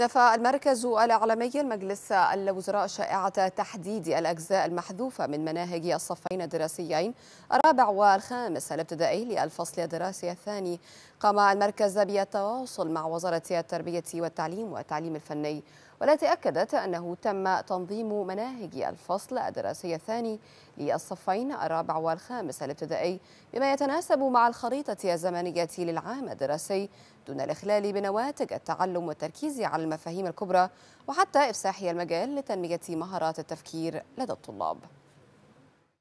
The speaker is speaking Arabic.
نفى المركز الإعلامي المجلس الوزراء شائعة تحديد الأجزاء المحذوفة من مناهج الصفين الدراسيين الرابع والخامس الابتدائي للفصل الدراسي الثاني قام المركز بالتواصل مع وزارة التربية والتعليم والتعليم الفني والتي أكدت أنه تم تنظيم مناهج الفصل الدراسي الثاني للصفين الرابع والخامس الابتدائي بما يتناسب مع الخريطة الزمنية للعام الدراسي دون الإخلال بنواتج التعلم والتركيز على المفاهيم الكبرى وحتى إفساح المجال لتنمية مهارات التفكير لدى الطلاب